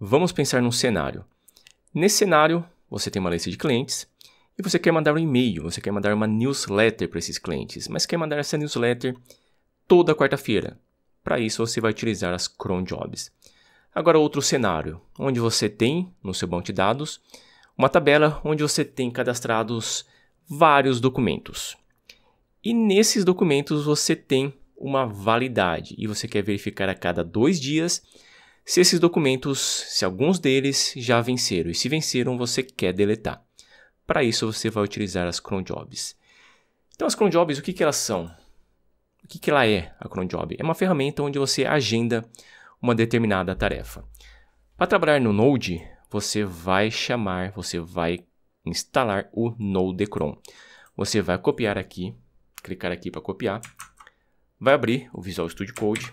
Vamos pensar num cenário. Nesse cenário, você tem uma lista de clientes e você quer mandar um e-mail, você quer mandar uma newsletter para esses clientes, mas quer mandar essa newsletter toda quarta-feira. Para isso, você vai utilizar as cron Jobs. Agora, outro cenário, onde você tem no seu banco de dados uma tabela onde você tem cadastrados vários documentos. E nesses documentos você tem uma validade e você quer verificar a cada dois dias se esses documentos, se alguns deles já venceram, e se venceram, você quer deletar. Para isso, você vai utilizar as cron jobs. Então, as cron jobs, o que, que elas são? O que, que ela é, a cron job? É uma ferramenta onde você agenda uma determinada tarefa. Para trabalhar no Node, você vai chamar, você vai instalar o Node cron. Você vai copiar aqui, clicar aqui para copiar, vai abrir o Visual Studio Code,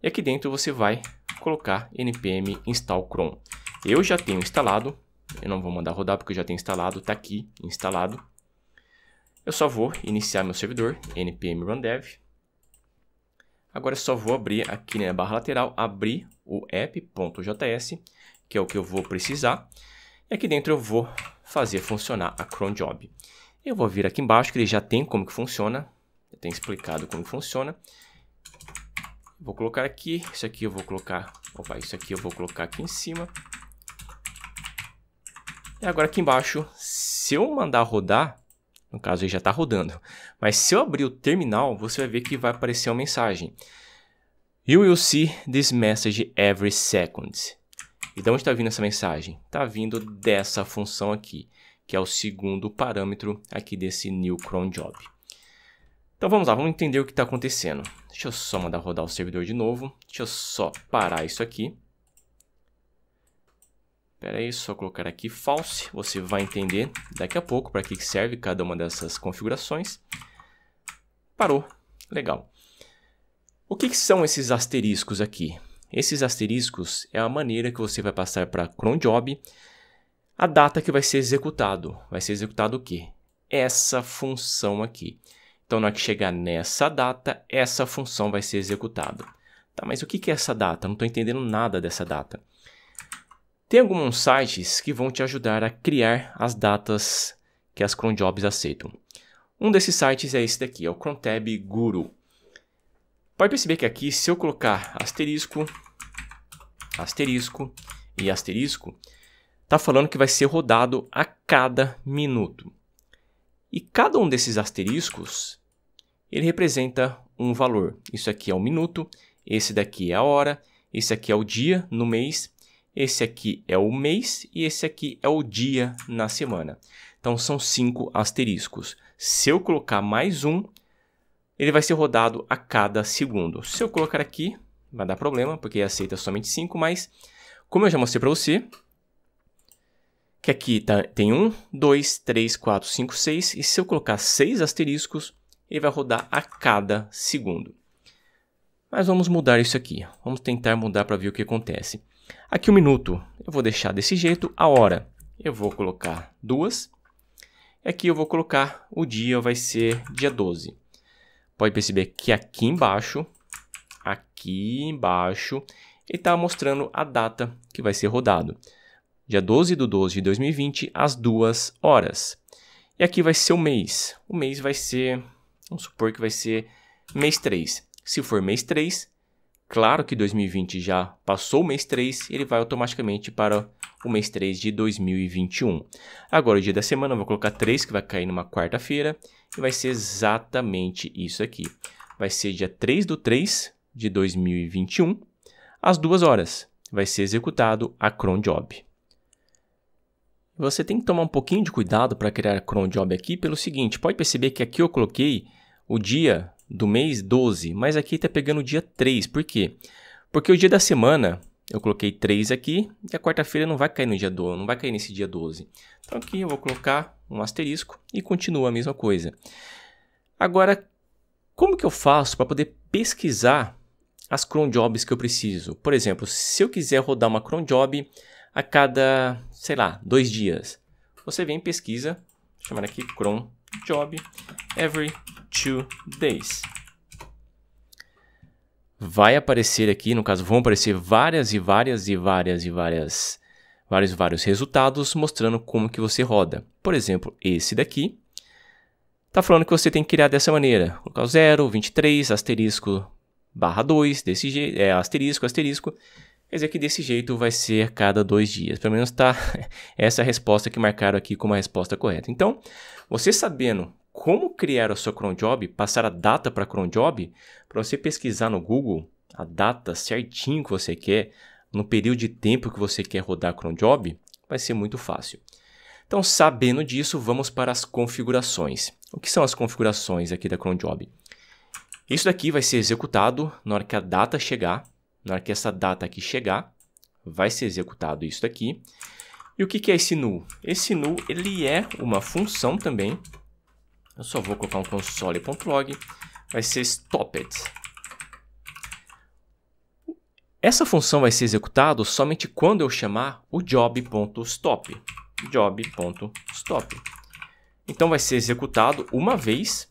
e aqui dentro você vai colocar npm install chrome. Eu já tenho instalado, eu não vou mandar rodar porque eu já tenho instalado, está aqui instalado. Eu só vou iniciar meu servidor, npm run dev. Agora eu só vou abrir aqui na né, barra lateral, abrir o app.js, que é o que eu vou precisar. E aqui dentro eu vou fazer funcionar a cron job. Eu vou vir aqui embaixo, que ele já tem como que funciona, Já tem explicado como que funciona. Vou colocar aqui, isso aqui eu vou colocar, opa, isso aqui eu vou colocar aqui em cima. E agora aqui embaixo, se eu mandar rodar, no caso ele já está rodando, mas se eu abrir o terminal, você vai ver que vai aparecer uma mensagem. You will see this message every second. E de onde está vindo essa mensagem? Está vindo dessa função aqui, que é o segundo parâmetro aqui desse new cron job. Então vamos lá, vamos entender o que está acontecendo. Deixa eu só mandar rodar o servidor de novo. Deixa eu só parar isso aqui. Espera aí, só colocar aqui false. Você vai entender daqui a pouco para que serve cada uma dessas configurações. Parou. Legal. O que, que são esses asteriscos aqui? Esses asteriscos é a maneira que você vai passar para cron job a data que vai ser executado. Vai ser executado o quê? Essa função aqui. Então, na hora que chegar nessa data, essa função vai ser executada. Tá, mas o que é essa data? Não estou entendendo nada dessa data. Tem alguns sites que vão te ajudar a criar as datas que as cron jobs aceitam. Um desses sites é esse daqui, é o crontab guru. Pode perceber que aqui, se eu colocar asterisco, asterisco e asterisco, está falando que vai ser rodado a cada minuto. E cada um desses asteriscos ele representa um valor. Isso aqui é o minuto, esse daqui é a hora, esse aqui é o dia no mês, esse aqui é o mês e esse aqui é o dia na semana. Então são cinco asteriscos. Se eu colocar mais um, ele vai ser rodado a cada segundo. Se eu colocar aqui, vai dar problema, porque aceita somente cinco, mas como eu já mostrei para você, que aqui tá, tem um, dois, três, quatro, cinco, seis, e se eu colocar seis asteriscos, ele vai rodar a cada segundo. Mas vamos mudar isso aqui. Vamos tentar mudar para ver o que acontece. Aqui o um minuto eu vou deixar desse jeito. A hora eu vou colocar duas. Aqui eu vou colocar o dia, vai ser dia 12. Pode perceber que aqui embaixo, aqui embaixo, ele está mostrando a data que vai ser rodado. Dia 12 de 12 de 2020, às 2 horas. E aqui vai ser o mês. O mês vai ser Vamos supor que vai ser mês 3. Se for mês 3, claro que 2020 já passou o mês 3, ele vai automaticamente para o mês 3 de 2021. Agora, o dia da semana, eu vou colocar 3, que vai cair numa quarta-feira, e vai ser exatamente isso aqui. Vai ser dia 3 do 3 de 2021, às 2 horas. Vai ser executado a cron job. Você tem que tomar um pouquinho de cuidado para criar cron job aqui pelo seguinte, pode perceber que aqui eu coloquei o dia do mês 12, mas aqui está pegando o dia 3. Por quê? Porque o dia da semana, eu coloquei 3 aqui, e a quarta-feira não vai cair no dia 12, não vai cair nesse dia 12. Então aqui eu vou colocar um asterisco e continua a mesma coisa. Agora, como que eu faço para poder pesquisar as cron jobs que eu preciso? Por exemplo, se eu quiser rodar uma cron job a cada, sei lá, dois dias, você vem e pesquisa, chamar aqui cron job every two days. Vai aparecer aqui, no caso, vão aparecer várias e várias e várias e várias vários vários resultados mostrando como que você roda. Por exemplo, esse daqui está falando que você tem que criar dessa maneira. Local 0, 23, asterisco, barra 2, desse jeito, é, asterisco, asterisco. Quer dizer que desse jeito vai ser cada dois dias. Pelo menos está essa resposta que marcaram aqui como a resposta correta. Então, você sabendo como criar a sua cron job, passar a data para a cron job, para você pesquisar no Google a data certinho que você quer, no período de tempo que você quer rodar a cron job, vai ser muito fácil. Então, sabendo disso, vamos para as configurações. O que são as configurações aqui da cron job? Isso daqui vai ser executado na hora que a data chegar, na hora que essa data aqui chegar, vai ser executado isso daqui. E o que é esse null? Esse null ele é uma função também eu só vou colocar um console.log, vai ser stopped. Essa função vai ser executada somente quando eu chamar o job.stop, job.stop. Então vai ser executado uma vez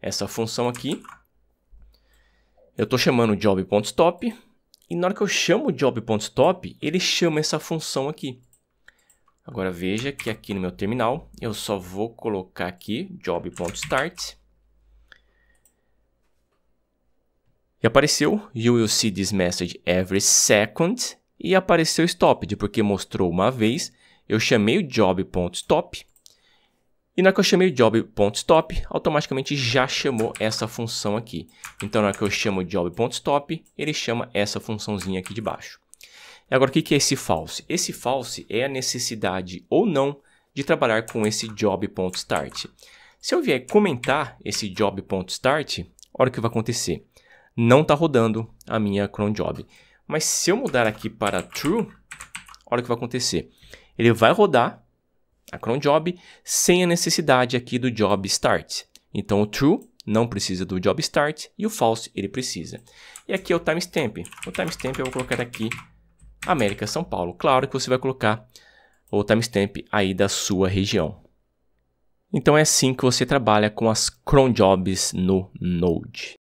essa função aqui. Eu estou chamando job.stop e na hora que eu chamo o job.stop, ele chama essa função aqui. Agora veja que aqui no meu terminal, eu só vou colocar aqui job.start. E apareceu, you will see this message every second. E apareceu stopped, porque mostrou uma vez. Eu chamei o job.stop. E na hora que eu chamei o job.stop, automaticamente já chamou essa função aqui. Então na hora que eu chamo o job.stop, ele chama essa funçãozinha aqui de baixo. Agora, o que é esse false? Esse false é a necessidade ou não de trabalhar com esse job.start. Se eu vier comentar esse job.start, olha o que vai acontecer. Não está rodando a minha cron job. Mas se eu mudar aqui para true, olha o que vai acontecer. Ele vai rodar a cron job sem a necessidade aqui do job start. Então o true não precisa do job start e o false ele precisa. E aqui é o timestamp. O timestamp eu vou colocar aqui América, São Paulo. Claro que você vai colocar o timestamp aí da sua região. Então é assim que você trabalha com as cron jobs no Node.